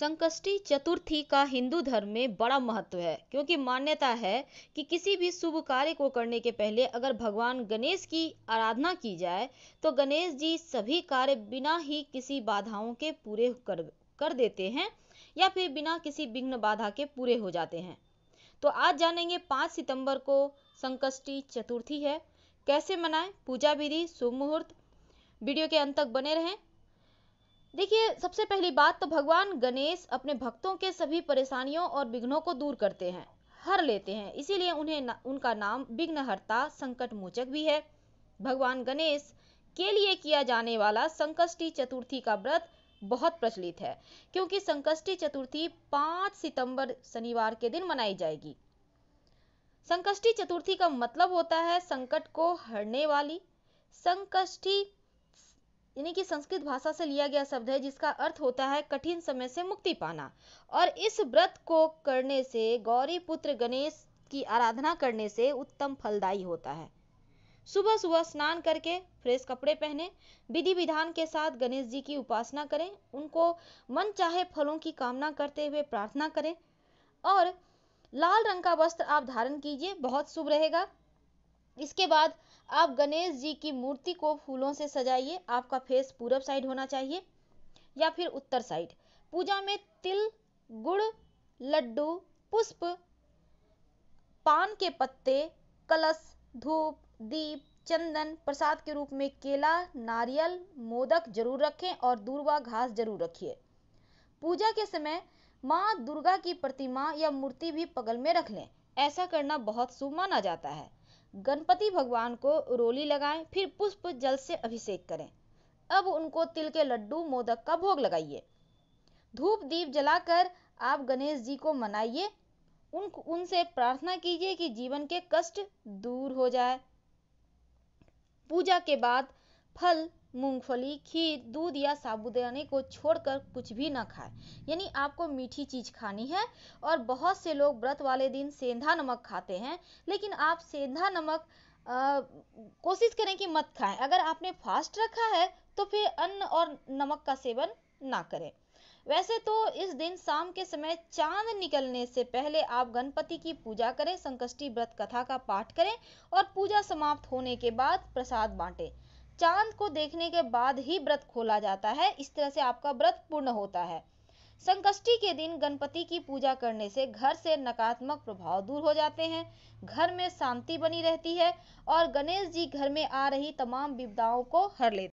संकष्टी चतुर्थी का हिंदू धर्म में बड़ा महत्व है क्योंकि मान्यता है कि किसी भी शुभ कार्य को करने के पहले अगर भगवान गणेश की आराधना की जाए तो गणेश जी सभी कार्य बिना ही किसी बाधाओं के पूरे कर कर देते हैं या फिर बिना किसी विघ्न बाधा के पूरे हो जाते हैं तो आज जानेंगे पाँच सितंबर को संकष्टी चतुर्थी है कैसे मनाएं पूजा विधि शुभ मुहूर्त वीडियो के अंत तक बने रहें देखिए सबसे पहली बात तो भगवान गणेश अपने भक्तों के सभी परेशानियों और विघ्नों को दूर करते हैं हर लेते हैं इसीलिए उन्हें न, उनका नाम विघ्नहर्ता संकट मोचक भी है भगवान गणेश के लिए किया जाने वाला संकष्टी चतुर्थी का व्रत बहुत प्रचलित है क्योंकि संकष्टी चतुर्थी 5 सितंबर शनिवार के दिन मनाई जाएगी संकष्टी चतुर्थी का मतलब होता है संकट को हरने वाली संकष्टी यानी कि संस्कृत भाषा से लिया गया शब्द है जिसका अर्थ होता है कठिन समय से मुक्ति पाना और इस व्रत को करने से गौरी पुत्र गणेश की आराधना करने से उत्तम फलदायी होता है सुबह सुबह स्नान करके फ्रेश कपड़े पहने विधि विधान के साथ गणेश जी की उपासना करें उनको मन चाहे फलों की कामना करते हुए प्रार्थना करें और लाल रंग का वस्त्र आप धारण कीजिए बहुत शुभ रहेगा इसके बाद आप गणेश जी की मूर्ति को फूलों से सजाइए आपका फेस पूरब साइड होना चाहिए या फिर उत्तर साइड पूजा में तिल गुड़ लड्डू पुष्प पान के पत्ते कलश धूप दीप चंदन प्रसाद के रूप में केला नारियल मोदक जरूर रखें और दूरवा घास जरूर रखिए पूजा के समय माँ दुर्गा की प्रतिमा या मूर्ति भी पगल में रख लें ऐसा करना बहुत शुभ माना जाता है गणपति भगवान को रोली लगाएं फिर पुष्प जल से अभिषेक करें अब उनको तिल के लड्डू मोदक का भोग लगाइए धूप दीप जलाकर आप गणेश जी को मनाइए उन उनसे प्रार्थना कीजिए कि जीवन के कष्ट दूर हो जाए पूजा के बाद फल मूंगफली खीर दूध या साबुदाने को छोड़कर कुछ भी ना खाएं यानी आपको मीठी चीज़ खानी है और बहुत से लोग व्रत वाले दिन सेंधा नमक खाते हैं लेकिन आप सेंधा नमक कोशिश करें कि मत खाएं अगर आपने फास्ट रखा है तो फिर अन्न और नमक का सेवन ना करें वैसे तो इस दिन शाम के समय चांद निकलने से पहले आप गणपति की पूजा करें संकष्टी व्रत कथा का पाठ करें और पूजा समाप्त होने के बाद प्रसाद बांटें चांद को देखने के बाद ही व्रत खोला जाता है इस तरह से आपका व्रत पूर्ण होता है संकष्टी के दिन गणपति की पूजा करने से घर से नकारात्मक प्रभाव दूर हो जाते हैं घर में शांति बनी रहती है और गणेश जी घर में आ रही तमाम विपदाओं को हर लेते